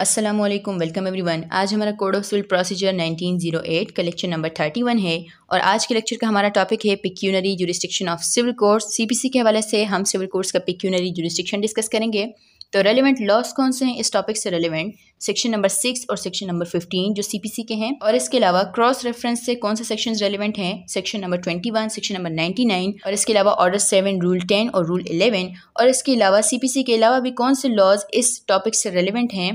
Aslam welcome everyone आज हमारा code of civil procedure 1908 का लेक्चर नंबर 31 है और आज के लेक्चर का हमारा टॉपिक है pecuniary jurisdiction of civil courts CPC के हवाले से हम सिविल कोर्स का पिक्यूनरी जुरिस्टिक्शन डिस्कस करेंगे तो रेलिवेंट लॉस कौन से हैं इस टॉपिक से रेलिवेंट सेक्शन नंबर सिक्स और सेक्शन नंबर फिफ्टीन जो सी के हैं और इसके अलावा क्रॉस रेफरेंस से कौन से सेक्शन रेलिवेंट हैं section number twenty one section number ninety nine और इसके अलावा ऑर्डर सेवन रूल टेन और रूल इलेवन और इसके अलावा सी के अलावा भी कौन से लॉज इस टॉपिक से रेलिवेंट हैं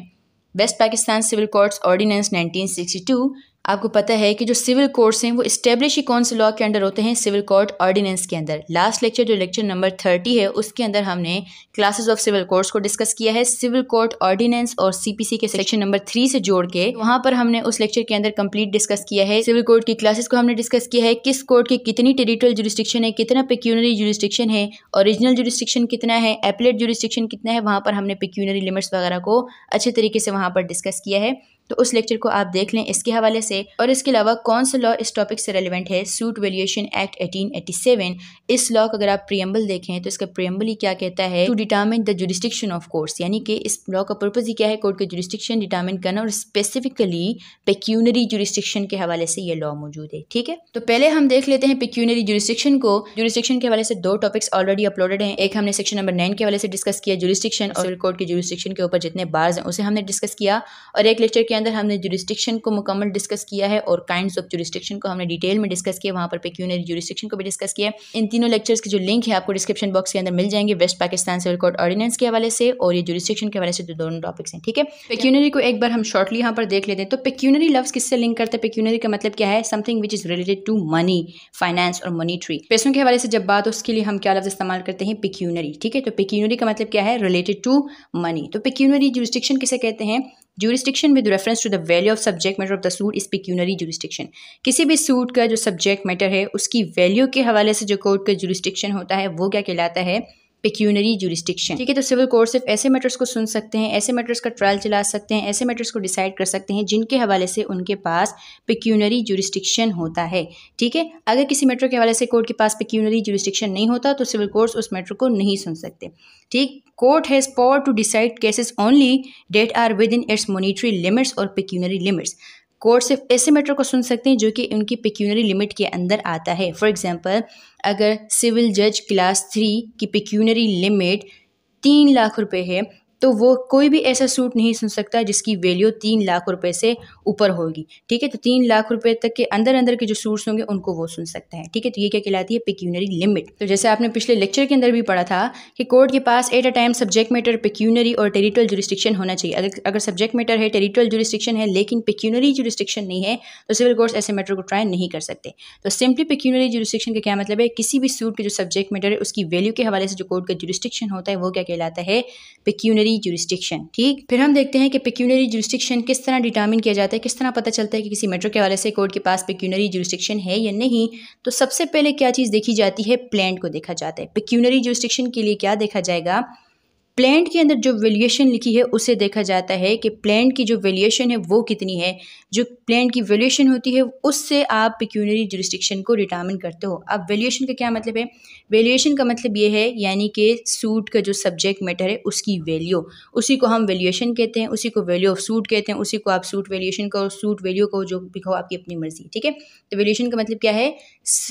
West Pakistan Civil Courts Ordinance 1962 आपको पता है कि जो सिविल कोर्ट्स हैं वो इस्टेब्लिश ही कौन से लॉ के अंडर होते हैं सिविल कोर्ट ऑर्डिनेंस के अंदर लास्ट लेक्चर जो लेक्चर नंबर थर्टी है उसके अंदर हमने क्लासेस ऑफ सिविल कोर्ट्स को डिस्कस किया है सिविल कोर्ट ऑर्डिनेंस और सीपीसी के सेक्शन नंबर थ्री से जोड़ के वहाँ पर हमने उस लेक्चर के अंदर कम्प्लीट डिस्कस किया है सिविल कोर्ट की क्लासेस को हमने डिस्कस किया है किस कोर्ट की कितनी टेरिटोरियल जुरिस्टिक्शन है कितना पिक्यूनरी जुरिस्टिक्शन है ओरिजिनल जुरिस्टिक्शन कितना है एपलेट जुरिस्टिक्शन कितना है वहाँ पर हमने पिक्यूनरी लिमिट्स वगैरह को अच्छे तरीके से वहाँ पर डिस्कस किया है तो उस लेक्चर को आप देख लें इसके हवाले से और इसके अलावा कौन सा लॉ इस टॉपिक से रेलिवेंट है सूट वेल्यूशन एक्ट एटीन इस लॉ का अगर आप प्रियम्बल देखें तो इसका प्रियम्बल ही क्या कहता है to determine the jurisdiction of courts यानी कि इस लॉ का पर्पज ही क्या है कोर्ट का जुडिस्टिक्शन डिटामिन करना और स्पेसिफिकली पेक्यूनरी जुडिस्टिक्शन के हवाले से यह लॉ मौजूद है ठीक है तो पहले हम देख लेते हैं पेक्यूनरी जुडिस्टिक्शन को जुडिस्टिक्शन के हवाले से दो टॉपिक्स ऑलरेडी अपलोडेड हैं एक हमने सेक्शन नंबर नाइन के हवाले से डिस्कस किया जुडिस्टिक्शन और कोर्ट के जुडिस्टिक्शन के ऊपर जितने बार्स हैं उसे हमने डिस्कस किया और एक लेक्चर के अंदर हमने जुरिस्टिक्शन को मुकम्मल डिस्कस किया है और काइंड ऑफ जुरिस्टिक्शन को हमने डिटेल में डिस्कस किया वहाँ पर पिक्यूनरी जुरिस्टिक्शन को भी डिस्कस किया इन तीनों लेक्चर्स के जो लिंक है आपको डिस्क्रिप्शन बॉक्स के अंदर मिल जाएंगे West Pakistan civil court ordinance के हवाले से और ये जुरिस्टिक्शन के हवाले से जो दोनों टॉपिक्स हैं ठीक है पिक्यूनरी को एक बार हम शॉर्टली यहाँ पर देख लेते हैं तो पिक्यूनरी लव्स किससे लिंक करते हैं पिक्यूनरी का मतलब क्या है something which is related to money finance और मनीट्री पैसों के हवाले से जब बात उसके लिए हम क्या लफ्ज़ इस्तेमाल करते हैं पिक्यूनरी ठीक है तो पिक्यूनरी का मतलब क्या है रिलेटेड टू मनी तो पिक्यूनरी जुरिस्टिक्शन किसे कहते हैं jurisdiction with reference to the value of subject matter of the suit इस पिक्यूनरी जूरिस्टिक्शन किसी भी सूट का जो सब्जेक्ट मैटर है उसकी वैल्यू के हवाले से जो कोर्ट का जूरिस्टिक्शन होता है वो क्या कहलाता है पिक्यूनरी जुरिस्टिक्शन ठीक है तो सिविल कोर्ट सिर्फ ऐसे मैटर्स को सुन सकते हैं ऐसे मैटर्स का ट्रायल चला सकते हैं ऐसे मैटर्स को डिसाइड कर सकते हैं जिनके हवाले से उनके पास पिक्यूनरी जुरिस्टिक्शन होता है ठीक है अगर किसी मैटर के हवाले से कोर्ट के पास पिक्यूनरी जुरिस्टिक्शन नहीं होता तो सिविल कोर्ट उस मैटर को नहीं सुन सकते ठीक court has power to decide cases only that are within its monetary limits और पिक्यूनरी लिमिट्स कोर्ट सिर्फ ऐसे मैटर को सुन सकते हैं जो कि उनकी पिक्यूनरी लिमिट के अंदर आता है फॉर एग्ज़ाम्पल अगर सिविल जज क्लास थ्री की पिक्यूनरी लिमिट तीन लाख रुपए है तो वो कोई भी ऐसा सूट नहीं सुन सकता जिसकी वैल्यू तीन लाख रुपए से ऊपर होगी ठीक है तो तीन लाख रुपए तक के अंदर अंदर के जो सूट्स होंगे उनको वो सुन सकता है ठीक है तो ये क्या कहलाती है पिक्यूनरी लिमिट तो जैसे आपने पिछले लेक्चर के अंदर भी पढ़ा था कि कोर्ट के पास at a time subject matter pecuniary और टेरिटोल जुरिस्टिक्शन होना चाहिए अगर अगर सब्जेक्ट मैटर है टेरिटोरियल जुरिस्टिक्शन है लेकिन पिक्यूनरी जुरिस्टिक्शन नहीं है तो सिविल कोर्ट्स ऐसे मैटर को ट्राई नहीं कर सकते तो सिंपली पिक्यूनरी जुरिस्टिक्शन का क्या मतलब है किसी भी सूट के जो सब्जेक्ट मैटर है उसकी वैल्यू के हवाले से जो कोर्ट का जुरिस्टिक्शन होता है वो क्या कहलाता है पिक्यूनरी पिक्यूनरी जुरिस्टिक्शन ठीक फिर हम देखते हैं कि पिक्यूनरी जुरिस्टिक्शन किस तरह डिटर्मिन किया जाता है किस तरह पता चलता है कि किसी मेट्रो के वाले से कोर्ट के पास पिक्यूनरी जुरिस्टिक्शन है या नहीं तो सबसे पहले क्या चीज़ देखी जाती है प्लान को देखा जाता है पिक्यूनरी जुरिस्टिक्शन के लिए क्या देखा जाएगा प्लेंट के अंदर जो वैल्यूएशन लिखी है उसे देखा जाता है कि प्लेंट की जो वैल्यूएशन है वो कितनी है जो प्लेंट की वैल्यूएशन होती है उससे आप पिक्यूनरी जुरिस्टिक्शन को डिटामिन करते हो अब वैल्यूएशन का क्या मतलब है वैल्यूएशन का मतलब ये है यानी कि सूट का जो सब्जेक्ट मैटर है उसकी वैल्यू उसी को हम वैल्यूएशन कहते हैं उसी को वैल्यू ऑफ सूट कहते हैं उसी को आप सूट वैल्यूएशन कहो सूट वैल्यू कहो जो भी कहो आपकी अपनी मर्जी ठीक है तो वैल्यूएशन का मतलब क्या है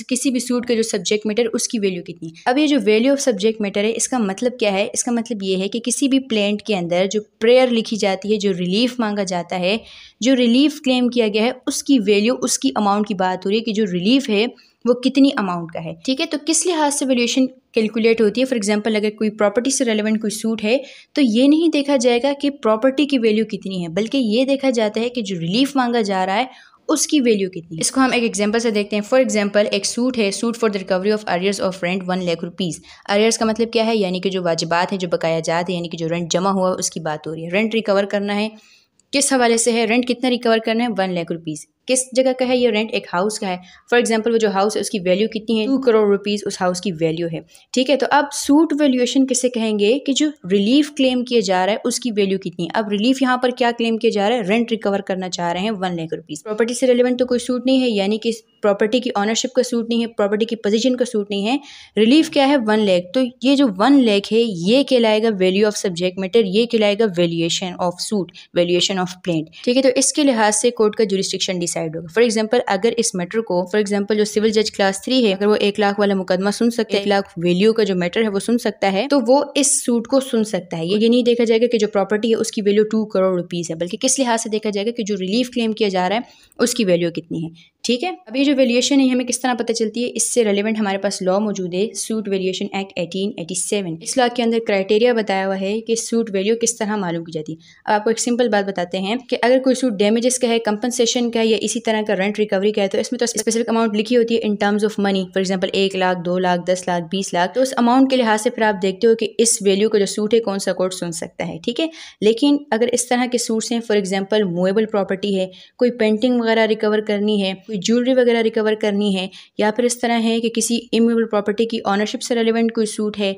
किसी भी सूट का जो सब्जेक्ट मैटर उसकी वैल्यू कितनी अब ये जो वैल्यू ऑफ सब्जेक्ट मैटर है इसका मतलब क्या है इसका मतलब ये है कि किसी भी प्लेंट के अंदर जो प्रेयर लिखी जाती है जो रिलीफ मांगा जाता है जो रिलीफ क्लेम किया गया है उसकी वैल्यू उसकी अमाउंट की बात हो रही है कि जो रिलीफ है वो कितनी अमाउंट का है ठीक है तो किस लिहाज से वैल्यूएशन कैलकुलेट होती है फॉर एग्जांपल अगर कोई प्रॉपर्टी से रेलेवेंट कोई सूट है तो ये नहीं देखा जाएगा कि प्रॉपर्टी की वैल्यू कितनी है बल्कि ये देखा जाता है कि जो रिलीफ मांगा जा रहा है उसकी वैल्यू कितनी इसको हम एक एग्जाम्पल से देखते हैं फॉर एग्जाम्पल एक सूट है suit for the recovery of arrears of rent one lakh rupees arrears का मतलब क्या है यानी कि जो वाजिबात हैं जो बकाया जात है यानी कि जो रेंट जमा हुआ उसकी बात हो रही है रेंट रिकवर करना है किस हवाले से है रेंट कितना रिकवर करना है वन लाख रुपीज़ किस जगह का है ये रेंट एक हाउस का है फॉर एग्जाम्पल वो जो हाउस है उसकी वैल्यू कितनी है टू करोड़ रुपीज़ उस हाउस की वैल्यू है ठीक है तो अब सूट वैल्यूएशन किसे कहेंगे कि जो रिलीफ क्लेम किया जा रहा है उसकी वैल्यू कितनी है अब रिलीफ यहाँ पर क्या क्लेम किया जा रहा है रेंट रिकवर करना चाह रहे हैं वन लाख रुपीज़ प्रॉपर्टी से रिलेवेंट तो कोई सूट नहीं है यानी कि प्रॉपर्टी की ऑनरशिप का सूट नहीं है प्रॉपर्टी की पोजीशन का सूट नहीं है रिलीफ क्या है वन लैख तो ये जो वन लैख है ये कहलाएगा वैल्यू ऑफ सब्जेक्ट मैटर ये कहलाएगा valuation of suit valuation of plaint ठीक है तो इसके लिहाज से कोर्ट का जुरिस्टिक्शन डिसाइड होगा फॉर एग्जाम्पल अगर इस मैटर को फॉर एग्जाम्पल जो सिविल जज क्लास थ्री है अगर वो एक लाख वाला मुकदमा सुन सकता है एक लाख वैल्यू का जो मैटर है वो सुन सकता है तो वो इस सूट को सुन सकता है ये नहीं देखा जाएगा कि जो प्रॉपर्टी है उसकी वैल्यू टू करोड़ रुपीज़ है बल्कि किस लिहाज से देखा जाएगा कि जो रिलीफ क्लेम किया जा रहा है उसकी वैल्यू कितनी है ठीक है अब ये जो वेल्यूएशन है हमें किस तरह पता चलती है इससे रिलेवेंट हमारे पास लॉ मौजूद है suit valuation act eighteen eighty seven इस लॉ के अंदर क्राइटेरिया बताया हुआ है कि सूट वैल्यू किस तरह मालूम की जाती है अब आपको एक सिंपल बात बताते हैं कि अगर कोई सूट डैमेजेस का है कंपनसेशन का है या इसी तरह का रेंट रिकवरी का है तो इसमें तो स्पेसिफिक अमाउंट लिखी होती है in terms of money for example एक लाख दो लाख दस लाख बीस लाख तो उस अमाउंट के लिहाज से फिर आप देखते हो कि इस वैल्यू का जो सूट है कौन सा कोर्ट सुन सकता है ठीक है लेकिन अगर इस तरह के सूट्स हैं फॉर एग्जाम्पल मूवेबल प्रॉपर्टी है कोई पेंटिंग वगैरह रिकवर करनी है कोई ज्वेलरी वगैरह रिकवर करनी है या फिर इस तरह है कि किसी इमूबल प्रॉपर्टी की ऑनरशिप से रेलिवेंट कोई सूट है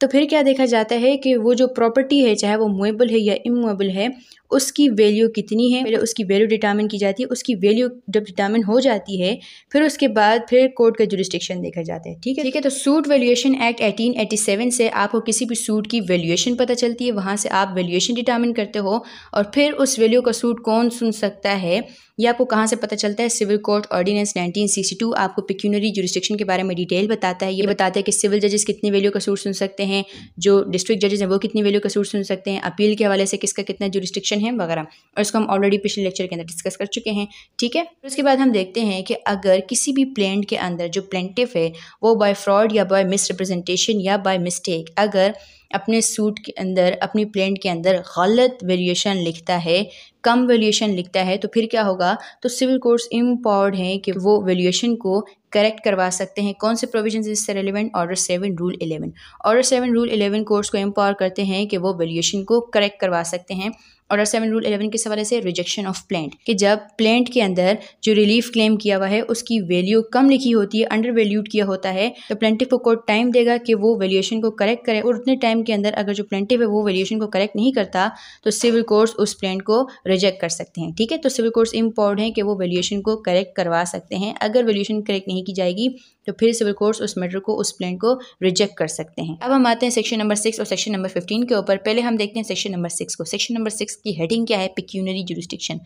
तो फिर क्या देखा जाता है कि वो जो प्रॉपर्टी है चाहे वो मोएबल है या इमूवेबल है उसकी वैल्यू कितनी है पहले उसकी वैल्यू डिटामिन की जाती है उसकी वैल्यू जब डिटामिन हो जाती है फिर उसके बाद फिर कोर्ट का जुरिस्टिक्शन देखा जाता है ठीक है ठीक है तो suit valuation act eighteen eighty seven से आपको किसी भी सूट की वैल्यूएशन पता चलती है वहाँ से आप वैल्यूएशन डिटामिन करते हो और फिर उस वैल्यू का सूट कौन सुन सकता है या आपको कहाँ से पता चलता है सिविल कोर्ट ऑर्डिनेंस 1962 आपको पिक्यूनरी जुरिस्टिक्शन के बारे में डिटेल बताता है ये बताता है कि सिविल जजेस कितनी वैल्यू का सूट सुन सकते हैं जो डिस्ट्रिक्ट जजेस हैं वो कितनी वैल्यू का सूट सुन सकते हैं अपील के हवाले से किसका कितना जुरिस्टिक्शन क्वेश्चन हैं वगैरह और इसको हम ऑलरेडी पिछले लेक्चर के अंदर डिस्कस कर चुके हैं ठीक है तो उसके बाद हम देखते हैं कि अगर किसी भी प्लेंट के अंदर जो प्लेंटिव है वो बाय फ्रॉड या बाय मिसरिप्रेजेंटेशन या बाय मिस्टेक अगर अपने सूट के अंदर अपनी प्लेंट के अंदर गलत वेरिएशन लिखता है कम वेल्यूशन लिखता है तो फिर क्या होगा तो सिविल कोर्ट्स इम्पावर्ड हैं कि वो वेल्यूशन को करेक्ट करवा सकते हैं कौन से प्रोविजन इससे relevant order seven rule eleven order seven rule eleven courts को एम्पावर करते हैं कि वो वेल्यूशन को करेक्ट करवा सकते हैं ऑर्डर सेवन रूल एलेवन के सवाले से रिजेक्शन ऑफ प्लेंट कि जब प्लेंट के अंदर जो रिलीफ क्लेम किया हुआ है उसकी वैल्यू कम लिखी होती है अंडर वैल्यूड किया होता है तो प्लेंटिव को कोर्ट टाइम देगा कि वो वैल्यूएशन को करेक्ट करे और उतने टाइम टाइम के अंदर अगर जो प्लेंटिव है वो वेरिएशन को करेक्ट नहीं करता तो सिविल कोर्ट्स उस प्लेंट को रिजेक्ट कर सकते हैं ठीक है तो सिविल कोर्ट्स इम्पॉर्ट हैं कि वो वेल्यूशन को करेक्ट करवा सकते हैं अगर वेल्यूशन करेक्ट नहीं की जाएगी तो फिर सिविल कोर्ट्स उस मैटर को उस प्लेंट को रिजेक्ट कर सकते हैं अब हम आते हैं सेक्शन नंबर सिक्स और सेक्शन नंबर फिफ्टीन के ऊपर पहले हम देखते हैं सेक्शन नंबर सिक्स को सेक्शन नंबर सिक्स की हेडिंग क्या है पिक्यूनरी जुरिस्टिक्शन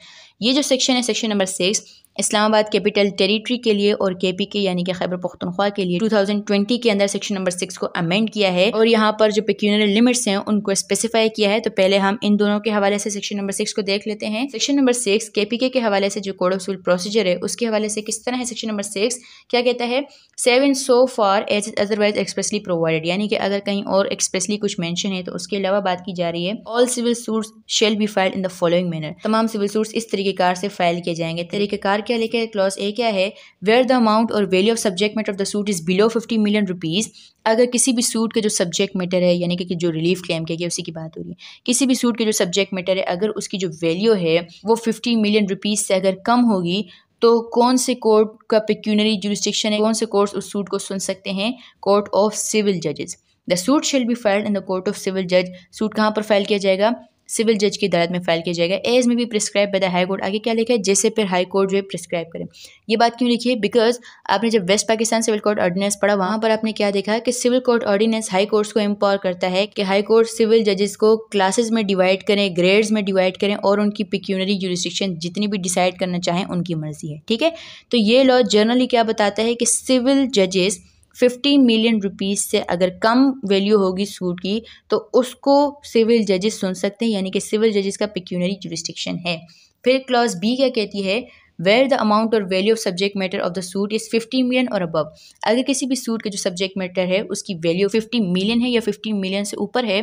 ये जो सेक्शन है section number six Islamabad capital territory के लिए और के पी के यानी कि खैबर पख्तनख्वा के लिए 2020 के अंदर सेक्शन नंबर सिक्स को अमेंड किया है और यहाँ पर जो पेक्यूनरी लिमिट्स हैं उनको स्पेसिफाई किया है तो पहले हम इन दोनों के हवाले से सेक्शन नंबर सिक्स को देख लेते हैं सेक्शन नंबर सिक्स के पी के के हवाले से जो कोड ऑफ सिविल प्रोसीजर है उसके हवाले से किस तरह है सेक्शन नंबर सिक्स क्या कहता है save in so far as otherwise expressly provided यानी कि अगर कहीं और एक्सप्रेसली कुछ मैंशन है तो उसके अलावा बात की जा रही है all civil suit shall be file in the following manner तमाम सिविल सूट इस तरीके कार से फाइल किए जाएंगे तरीकेकार क्या लिखा है क्लॉज ए क्या है where the amount or value of subject matter of the suit is below fifty million rupees अगर किसी भी सूट के जो सब्जेक्ट मैटर है यानी कि जो रिलीफ क्लेम किया गया उसी की बात हो रही है किसी भी सूट के जो सब्जेक्ट मैटर है अगर उसकी जो वैल्यू है वो फिफ्टी मिलियन रुपीज़ से अगर कम होगी तो कौन से कोर्ट का पिक्यूनरी जुरिस्टिक्शन है कौन से कोर्ट उस सूट को सुन सकते हैं कोर्ट ऑफ सिविल जजेस the suit shall be filed in the court of civil जज सूट कहाँ पर फाइल किया जाएगा सिविल जज की अदालत में फाइल किया जाएगा as may be prescribe by the high court आगे क्या लिखा है जैसे फिर हाई कोर्ट जो है प्रिस्क्राइब करें ये बात क्यों लिखी है बिकॉज आपने जब west Pakistan civil court ordinance पढ़ा वहाँ पर आपने क्या देखा कि civil court ordinance high courts को एम्पावर करता है कि हाई कोर्ट सिविल जजेस को क्लासेज में डिवाइड करें ग्रेड्स में डिवाइड करें और उनकी पिक्यूनरी जुरिस्टिक्शन जितनी भी डिसाइड करना चाहें उनकी मर्जी है ठीक है तो ये लॉ जनरली क्या बताता है कि सिविल जजेस फिफ्टी मिलियन रुपीज़ से अगर कम वैल्यू होगी सूट की तो उसको सिविल जजेस सुन सकते हैं यानी कि सिविल जजेस का पिक्यूनरी जुरिस्टिक्शन है फिर क्लॉज बी क्या कहती है where the amount or value of subject matter of the suit is fifty million or above अगर किसी भी सूट का जो सब्जेक्ट मैटर है उसकी वैल्यू फिफ्टी मिलियन है या फिफ्टी मिलियन से ऊपर है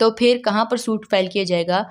तो फिर कहाँ पर सूट फाइल किया जाएगा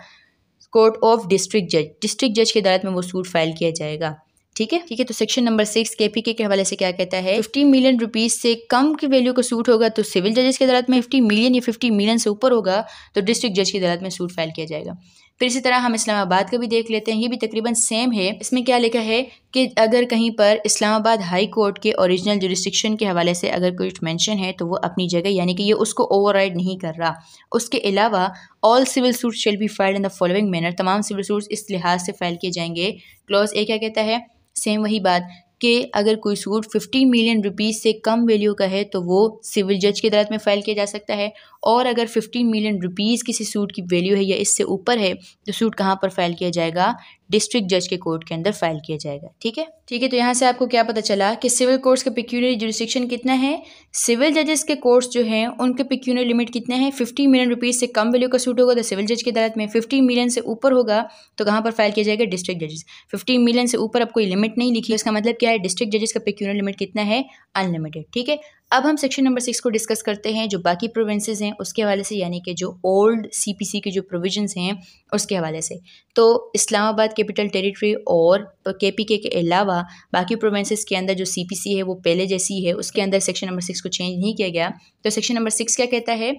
कोर्ट ऑफ डिस्ट्रिक्ट जज डिस्ट्रिक्ट जज की अदालत में वो सूट फाइल किया जाएगा ठीक है ठीक है तो सेक्शन नंबर सिक्स केपीके के हवाले से क्या कहता है फिफ्टी मिलियन रुपीज से कम की वैल्यू को सूट होगा तो सिविल जजेस की अदालत में फिफ्टी मिलियन या फिफ्टी मिलियन से ऊपर होगा तो डिस्ट्रिक्ट जज की अदालत में सूट फाइल किया जाएगा फिर इसी तरह हम इस्लामाबाद का भी देख लेते हैं ये भी तकरीबन सेम है इसमें क्या लिखा है कि अगर कहीं पर इस्लामाबाद हाई कोर्ट के ओरिजिनल जुरिस्टिक्शन के हवाले से अगर कुछ मेंशन है तो वो अपनी जगह यानी कि ये उसको ओवरराइड नहीं कर रहा उसके अलावा all civil suit shall be filed in the following manner तमाम सिविल सूट इस लिहाज से फाइल किए जाएंगे क्लॉज ए क्या कहता है सेम वही बात कि अगर कोई सूट फिफ्टी मिलियन रुपीज़ से कम वैल्यू का है तो वो सिविल जज की अदालत में फ़ाइल किया जा सकता है और अगर फिफ्टी मिलियन रुपीज़ किसी सूट की वैल्यू है या इससे ऊपर है तो सूट कहाँ पर फ़ाइल किया जाएगा डिस्ट्रिक्ट जज के कोर्ट के अंदर फाइल किया जाएगा ठीक है ठीक है तो यहाँ से आपको क्या पता चला कि सिविल कोर्ट्स का पिक्यूनरी जुडिस्डिक्शन कितना है सिविल जजेस के कोर्ट्स जो हैं उनके पिक्यूनरी लिमिट कितने हैं फिफ्टी मिलियन रुपीज़ से कम वैल्यू का सूट होगा तो सिविल जज की अदालत में फिफ्टी मिलियन से ऊपर होगा तो कहाँ पर फाइल किया जाएगा डिस्ट्रिक्ट जजेस फिफ्टी मिलियन से ऊपर कोई लिमिट नहीं लिखी इसका मतलब क्या है डिस्ट्रिक्ट जजेस का पिक्यूनर लिमिट कितना है अनलिमिटेड ठीक है अब हम सेक्शन नंबर सिक्स को डिस्कस करते हैं जो बाकी प्रोविंसेस हैं उसके हवाले से यानी कि जो ओल्ड सीपीसी के जो प्रोविजंस हैं उसके हवाले से तो इस्लामाबाद कैपिटल टेरिटरी और के पी के अलावा बाकी प्रोविंसेस के अंदर जो सीपीसी है वो पहले जैसी है उसके अंदर सेक्शन नंबर सिक्स को चेंज नहीं किया गया तो सेक्शन नंबर सिक्स क्या कहता है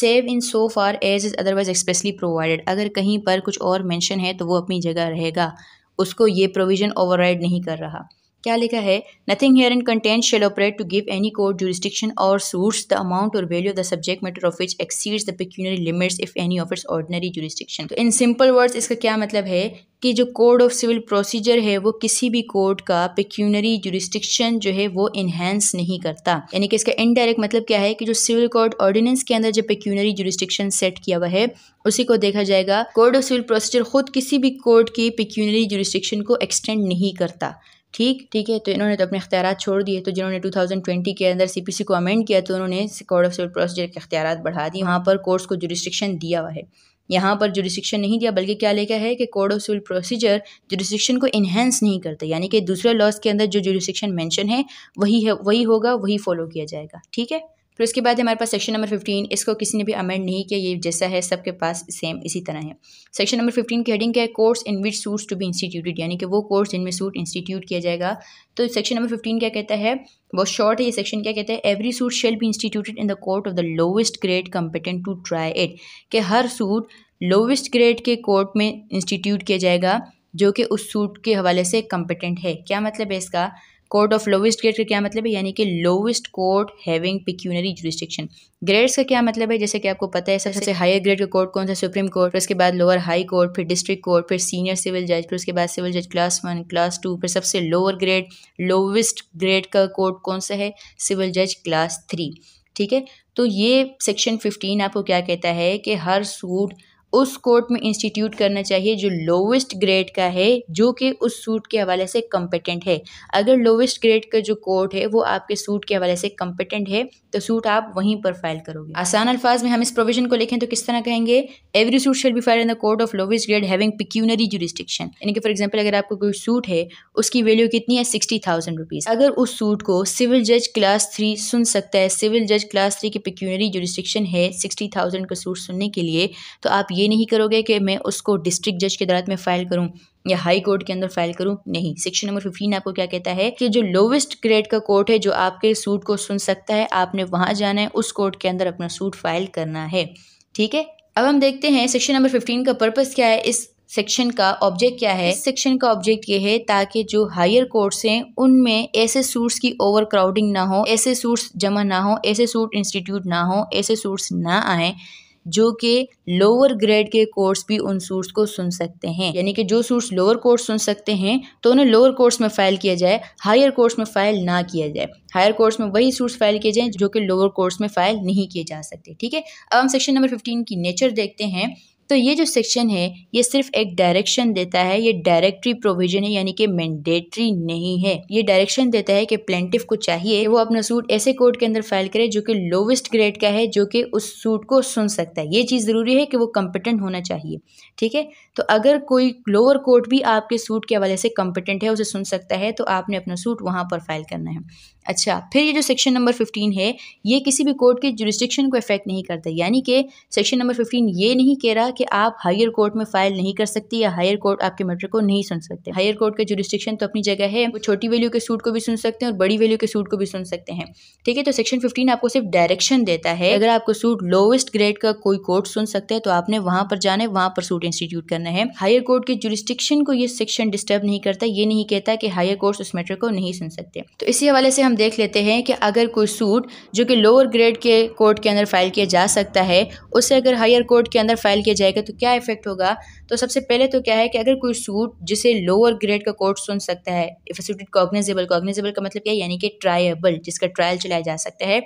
save in so far as is otherwise expressly provided अगर कहीं पर कुछ और मैंशन है तो वो अपनी जगह रहेगा उसको ये प्रोविज़न ओवरराइड नहीं कर रहा क्या लिखा है nothing herein contained shall operate to give any court jurisdiction over suits the amount or value of the subject matter of which exceeds the pecuniary limits if any of its ordinary jurisdiction तो in simple words इसका क्या मतलब है कि जो code of civil procedure है वो किसी भी कोर्ट का पिक्यूनरी जुरिस्टिक्शन जो है वो इन्हेंस नहीं करता यानी कि इसका इनडायरेक्ट मतलब क्या है कि जो सिविल कोर्ट ऑर्डिनेंस के अंदर जो पिक्यूनरी जुरिस्टिक्शन सेट किया हुआ है उसी को देखा जाएगा कोड ऑफ सिविल प्रोसीजर खुद किसी भी कोर्ट की पिक्यूनरी जुरिस्टिक्शन को एक्सटेंड नहीं करता ठीक ठीक है तो इन्होंने तो अपने अख्तियार छोड़ दिए तो जिन्होंने 2020 के अंदर सीपीसी को अमेंड किया तो उन्होंने कोड ऑफ सिविल प्रोसीजर के अख्तियार बढ़ा दिए वहाँ पर कोर्ट्स को जुरिस्ट्रिक्शन दिया हुआ है यहाँ पर जुरिस्ट्रिक्शन नहीं दिया बल्कि क्या लेकर है कि code of civil procedure jurisdiction को इन्हेंस नहीं करते यानी कि दूसरे लॉज के अंदर जो जुरिस्ट्रिक्शन मैंशन है वही है वही होगा वही फॉलो किया जाएगा ठीक है फिर उसके बाद हमारे पास सेक्शन नंबर फिफ्टीन इसको किसी ने भी अमेंड नहीं किया ये जैसा है सबके पास सेम इसी तरह है सेक्शन नंबर फिफ्टीन की हेडिंग क्या है courts in which suits to be instituted यानी कि वो कोर्स जिनमें सूट इंस्टीट्यूट किया जाएगा तो सेक्शन नंबर फिफ्टीन क्या कहता है बहुत शॉर्ट है ये सेक्शन क्या कहता है every suit shall be instituted in the court of the lowest grade competent to try it कि हर सूट लोवेस्ट ग्रेड के कोर्ट में इंस्टीट्यूट किया जाएगा जो कि उस सूट के हवाले से कम्पिटेंट है क्या मतलब है इसका कोर्ट ऑफ लोवेस्ट ग्रेड का क्या मतलब है यानी कि lowest court having pecuniary jurisdiction grades का क्या मतलब है जैसे कि आपको पता है सबसे हायर ग्रेड का कोर्ट कौन सा सुप्रीम कोर्ट फिर उसके बाद लोअर हाई कोर्ट फिर डिस्ट्रिक्ट कोर्ट फिर सीनियर सिविल जज फिर उसके बाद सिविल जज क्लास वन क्लास टू फिर सबसे लोअर ग्रेड लोवेस्ट ग्रेड का कोर्ट कौन सा है सिविल जज क्लास थ्री ठीक है तो ये सेक्शन फिफ्टीन आपको क्या कहता है कि हर सूट उस कोर्ट में इंस्टीट्यूट करना चाहिए जो लोवेस्ट ग्रेड का है जो कि उस सूट के हवाले से कम्पिटेंट है अगर लोवेस्ट ग्रेड का जो कोर्ट है वो आपके सूट के हवाले से कम्पिटेंट है तो सूट आप वहीं पर फाइल करोगे आसान अल्फाज में हम इस प्रोविजन को लिखें तो किस तरह कहेंगे every suit shall be file in the court of lowest grade having pecuniary jurisdiction यानी कि फॉर एग्जाम्पल अगर आपको कोई सूट है उसकी वैल्यू कितनी है सिक्सटी थाउजेंड रुपीज़ अगर उस सूट को सिविल जज क्लास थ्री सुन सकता है सिविल जज क्लास थ्री की पिक्यूनरी जुरिस्टिक्शन है सिक्सटी थाउजेंड का सूट सुनने के लिए तो आप ये नहीं करोगे कि मैं उसको डिस्ट्रिक्ट जज की अदालत में फ़ाइल करूँ या हाई कोर्ट के अंदर फाइल करूं नहीं सेक्शन नंबर फिफ्टीन आपको क्या कहता है कि जो लोवेस्ट ग्रेड का कोर्ट है जो आपके सूट को सुन सकता है आपने वहां जाना है उस कोर्ट के अंदर अपना सूट फाइल करना है ठीक है अब हम देखते हैं सेक्शन नंबर फिफ्टीन का पर्पस क्या है इस सेक्शन का ऑब्जेक्ट क्या है सेक्शन का ऑब्जेक्ट ये है ताकि जो हायर कोर्ट्स हैं उनमें ऐसे सूट्स की ओवर क्राउडिंग ना हो ऐसे सूट्स जमा ना हो ऐसे सूट इंस्टीट्यूट ना हो ऐसे सूट्स ना आए जो कि लोअर ग्रेड के कोर्स भी उन सूट्स को सुन सकते हैं यानी कि जो सूट्स लोअर कोर्स सुन सकते हैं तो उन्हें लोअर कोर्स में फ़ाइल किया जाए हायर कोर्स में फ़ाइल ना किया जाए हायर कोर्स में वही सूट्स फाइल किए जाएं जो कि लोअर कोर्स में फ़ाइल नहीं किए जा सकते ठीक है अब हम सेक्शन नंबर फिफ्टीन की नेचर देखते हैं तो ये जो सेक्शन है ये सिर्फ एक डायरेक्शन देता है ये डायरेक्टरी प्रोविजन है यानी कि मैंडेटरी नहीं है ये डायरेक्शन देता है कि प्लेंटिव को चाहिए वो अपना सूट ऐसे कोर्ट के अंदर फाइल करे जो कि लोवेस्ट ग्रेड का है जो कि उस सूट को सुन सकता है ये चीज़ ज़रूरी है कि वो कम्पिटेंट होना चाहिए ठीक है तो अगर कोई लोअर कोर्ट भी आपके सूट के हवाले से कंपिटेंट है उसे सुन सकता है तो आपने अपना सूट वहाँ पर फाइल करना है अच्छा फिर ये जो सेक्शन नंबर फिफ्टीन है ये किसी भी कोर्ट के जुरिस्ट्रिक्शन को इफेक्ट नहीं करता यानी कि सेक्शन नंबर फिफ्टीन ये नहीं कह रहा कि आप हायर कोर्ट में फाइल नहीं कर सकती या हायर कोर्ट आपके मैटर को नहीं सुन सकते हायर कोर्ट का जुरिस्डिक्शन तो अपनी जगह है वो छोटी वैल्यू के सूट को भी सुन सकते हैं और बड़ी वैल्यू के सूट को भी सुन सकते हैं ठीक है तो सेक्शन फिफ्टीन आपको सिर्फ डायरेक्शन देता है अगर आपको सूट लोवेस्ट ग्रेड का कोई कोर्ट सुन सकते हैं तो आपने वहां पर जाने वहां पर सूट इंस्टीट्यूट करना है हायर कोर्ट के जुरिस्ट्रिक्शन को ये सेक्शन डिस्टर्ब नहीं करता ये नहीं कहता कि हायर कोर्ट उस मैटर को नहीं सुन सकते तो इसी हवाले से हम देख लेते हैं कि अगर कोई सूट जो कि लोअर ग्रेड के कोर्ट के अंदर फाइल किया जा सकता है उसे अगर हायर कोर्ट के अंदर फाइल किया जाएगा तो क्या इफेक्ट होगा तो सबसे पहले तो क्या है कि अगर कोई सूट जिसे लोअर ग्रेड का कोर्ट सुन सकता है सूटेड कॉग्निजेबल कॉग्निजेबल का मतलब क्या है यानी कि ट्रायबल जिसका ट्रायल चलाया जा सकता है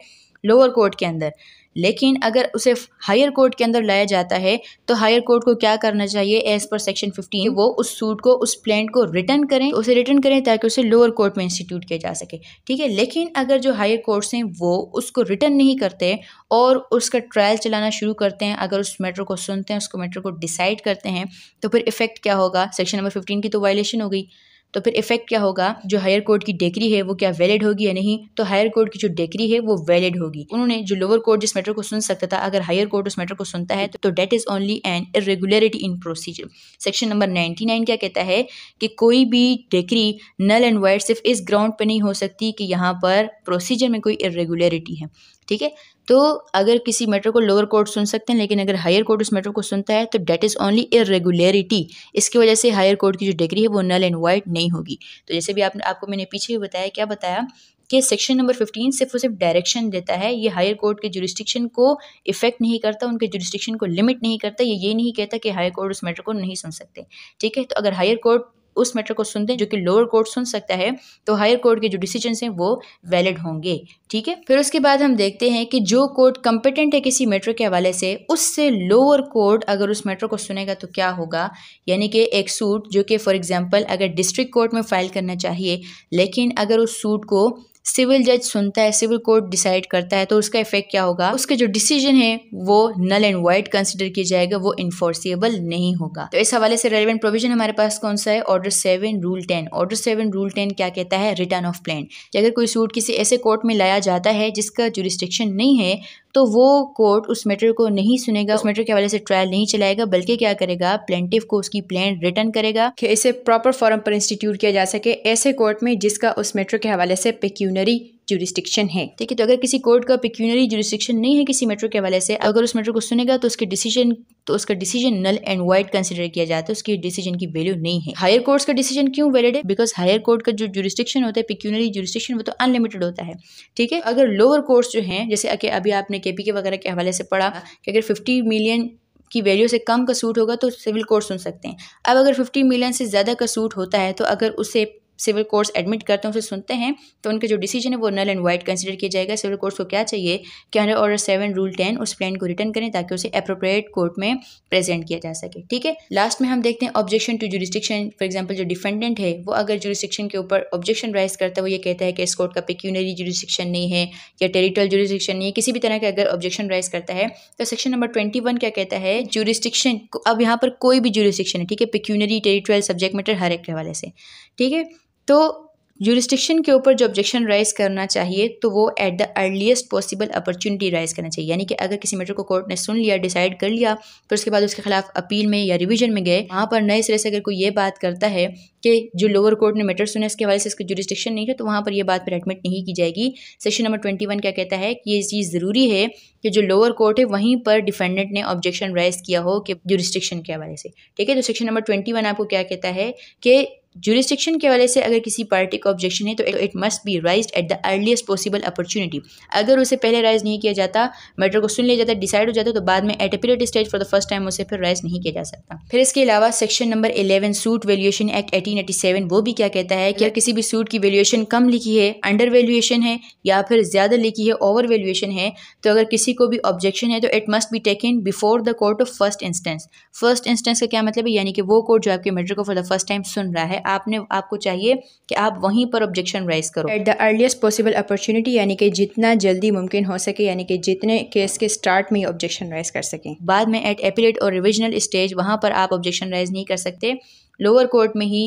लोअर कोर्ट के अंदर लेकिन अगर उसे हायर कोर्ट के अंदर लाया जाता है तो हायर कोर्ट को क्या करना चाहिए एज पर सेक्शन 15 वो उस सूट को उस प्लेंट को रिटर्न करें उसे रिटर्न करें ताकि उसे लोअर कोर्ट में इंस्टीट्यूट किया जा सके ठीक है लेकिन अगर जो हायर कोर्ट्स हैं वो उसको रिटर्न नहीं करते और उसका ट्रायल चलाना शुरू करते हैं अगर उस मैटर को सुनते हैं उसको मैटर को डिसाइड करते हैं तो फिर इफेक्ट क्या होगा सेक्शन नंबर फिफ्टीन की तो वायलेशन हो गई तो फिर इफेक्ट क्या होगा जो हायर कोर्ट की डेकरी है वो क्या वैलिड होगी या नहीं तो हायर कोर्ट की जो डेकरी है वो वैलिड होगी उन्होंने जो लोअर कोर्ट जिस मैटर को सुन सकता था अगर हायर कोर्ट उस मैटर को सुनता है तो that is only an irregularity in procedure section number ninety nine क्या कहता है कि कोई भी डेकरी नल एंड वाइट सिर्फ इस ग्राउंड पर नहीं हो सकती कि यहाँ पर प्रोसीजर में कोई इरेगुलरिटी है ठीक है तो अगर किसी मैटर को लोअर कोर्ट सुन सकते हैं लेकिन अगर हायर कोर्ट उस मैटर को सुनता है तो डेट इज़ ओनली इरेगुलरिटी इसकी वजह से हायर कोर्ट की जो डिग्री है वो नल एंड वाइट नहीं होगी तो जैसे भी आपने आपको मैंने पीछे भी बताया क्या बताया कि सेक्शन नंबर फिफ्टीन सिर्फ और सिर्फ डायरेक्शन देता है ये हायर कोर्ट के जुरिस्टिक्शन को इफेक्ट नहीं करता उनके जुरिस्टिक्शन को लिमिट नहीं करता ये ये नहीं कहता कि हायर कोर्ट उस मैटर को नहीं सुन सकते ठीक है तो अगर हायर कोर्ट उस मैटर को सुनते हैं जो कि लोअर कोर्ट सुन सकता है तो हायर कोर्ट के जो डिसीजन हैं वो वैलिड होंगे ठीक है फिर उसके बाद हम देखते हैं कि जो कोर्ट कंपिटेंट है किसी मैटर के हवाले से उससे लोअर कोर्ट अगर उस मैटर को सुनेगा तो क्या होगा यानी कि एक सूट जो कि फॉर एग्ज़ाम्पल अगर डिस्ट्रिक्ट कोर्ट में फ़ाइल करना चाहिए लेकिन अगर उस सूट को सिविल जज सुनता है सिविल कोर्ट डिसाइड करता है तो उसका इफेक्ट क्या होगा उसके जो डिसीजन है वो नल एंड वाइड कंसिडर किया जाएगा वो इन्फोर्सिएबल नहीं होगा तो इस हवाले से रेलिवेंट प्रोविजन हमारे पास कौन सा है order seven rule ten order seven rule ten क्या कहता है रिटर्न ऑफ प्लान अगर कोई सूट किसी ऐसे कोर्ट में लाया जाता है जिसका जुरिस्टिक्शन नहीं है तो वो कोर्ट उस मैटर को नहीं सुनेगा उस मैटर के हवाले से ट्रायल नहीं चलाएगा बल्कि क्या करेगा प्लेंटिव को उसकी प्लान रिटर्न करेगा कि इसे प्रॉपर फॉरम पर इंस्टीट्यूट किया जा सके ऐसे कोर्ट में जिसका उस मैटर के हवाले से पेक्यूनरी जुरिस्टिक्शन है ठीक है तो अगर किसी कोर्ट का पिक्यूनरी जुरिस्टिक्शन नहीं है किसी मेट्रो के हवाले से अगर उस मेट्रो को सुनेगा तो उसके डिसीजन तो उसका decision null and void consider किया जाता है उसकी डिसीजन की वैल्यू नहीं है हायर कोर्ट का डिसीजन क्यों वैलिड है बिकॉज हायर कोर्ट का जो जुरिस्टिक्शन होता है पिक्यूनरी जुरिस्टिक्शन वो तो अनलिमिटेड होता है ठीक है अगर लोअर कोर्ट जो है जैसे अभी आपने के वगैरह के हवाले से पढ़ा कि अगर फिफ्टी मिलियन की वैल्यू से कम का सूट होगा तो सिविल कोर्ट सुन सकते हैं अब अगर 50 मिलियन से ज़्यादा का सूट होता है तो अगर उसे सिविल कोर्ट्स एडमिट करते हैं उसे सुनते हैं तो उनका जो डिसीजन है वो नल एंड वाइट कंसिडर किया जाएगा सिविल कोर्ट्स को क्या चाहिए कि under order seven rule ten उस प्लान को रिटर्न करें ताकि उसे अप्रोप्रिएट कोर्ट में प्रेजेंट किया जा सके ठीक है लास्ट में हम देखते हैं objection to jurisdiction for example जो डिफेंडेंट है वो अगर जुडिस्टिक्शन के ऊपर ऑब्जेक्शन राइज करता है वो ये कहता है कि इस कोर्ट का पिक्यूनरी जुडिस्टिक्शन नहीं है या टेरिटल जुडिस्टिक्शन नहीं है किसी भी तरह का अगर ऑब्जेक्शन राइज करता है तो सेक्शन नंबर ट्वेंटी वन क्या कहता है जुडिस्टिक्शन अब यहाँ पर कोई भी जुडिस्टिक्शन है ठीक है पिक्यूनरी टेरिटोरियल सब्जेक्ट मैटर हर एक हवाले से ठीक है तो जुरिस्टिक्शन के ऊपर जो ऑब्जेक्शन राइज करना चाहिए तो वो at the earliest possible opportunity raise करना चाहिए यानी कि अगर किसी मैटर को कोर्ट ने सुन लिया डिसाइड कर लिया फिर उसके बाद उसके खिलाफ अपील में या रिवीजन में गए वहाँ पर नए सिरे से अगर कोई ये बात करता है कि जो लोअर कोर्ट ने मैटर सुने इसके हवाले से इसकी जुरिस्टिक्शन नहीं है तो वहाँ पर यह बात पर एडमिट नहीं की जाएगी सेक्शन नंबर ट्वेंटी वन क्या कहता है कि ये चीज़ ज़रूरी है कि जो लोअर कोर्ट है वहीं पर डिफेंडेंट ने ऑब्जेक्शन राइज किया हो कि जुरिस्टिक्शन के हवाले से ठीक है तो सेक्शन नंबर ट्वेंटी वन आपको क्या कहता है कि जुरिस्टिक्शन के वाले से अगर किसी पार्टी का ऑब्जेक्शन है तो it must be raise at the earliest possible opportunity अगर उसे पहले राइज नहीं किया जाता मैटर को सुन लिया जाता डिसाइड हो जाता तो बाद में at appellate stage for the first time उसे फिर राइज नहीं किया जा सकता फिर इसके अलावा section number eleven suit valuation act eighteen eighty वो भी क्या कहता है कि अगर किसी भी सूट की वैल्यूएशन कम लिखी है अंडर वैल्यूएशन है या फिर ज़्यादा लिखी है ओवर वैल्यूएशन है तो अगर किसी को भी ऑब्जेक्शन है तो it must be taken before the court of first instance first instance का क्या मतलब है यानी कि वो कोर्ट जो आपके मैटर को फॉर द फर्स्ट टाइम सुन रहा है आपने आपको चाहिए कि आप वहीं पर ऑब्जेक्शन राइज करो at the earliest possible opportunity यानी कि जितना जल्दी मुमकिन हो सके यानी कि जितने केस के स्टार्ट में ऑब्जेक्शन राइज कर सकें बाद में at appellate or revisional stage वहाँ पर आप ऑब्जेक्शन राइज नहीं कर सकते लोअर कोर्ट में ही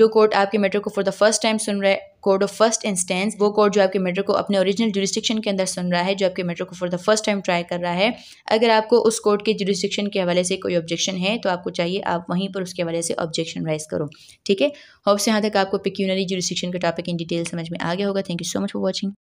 जो कोर्ट आपके मैटर को फॉर द फर्स्ट टाइम सुन रहे कोर्ट ऑफ फर्स्ट इंस्टेंस वो कोर्ट जो आपके मैटर को अपने ओरिजिनल जुरिस्डिक्शन के अंदर सुन रहा है जो आपके मैटर को for the first time try कर रहा है अगर आपको उस कोर्ट के जुरिस्डिक्शन के हवाले से कोई ऑब्जेक्शन है तो आपको चाहिए आप वहीं पर उसके हवाले से ऑब्जेक्शन राइज करो ठीक है होप्स यहाँ तक आपको पिक्यूनरी जुरिस्डिक्शन का टॉपिक इन डिटेल समझ में आ गया होगा thank you so much for watching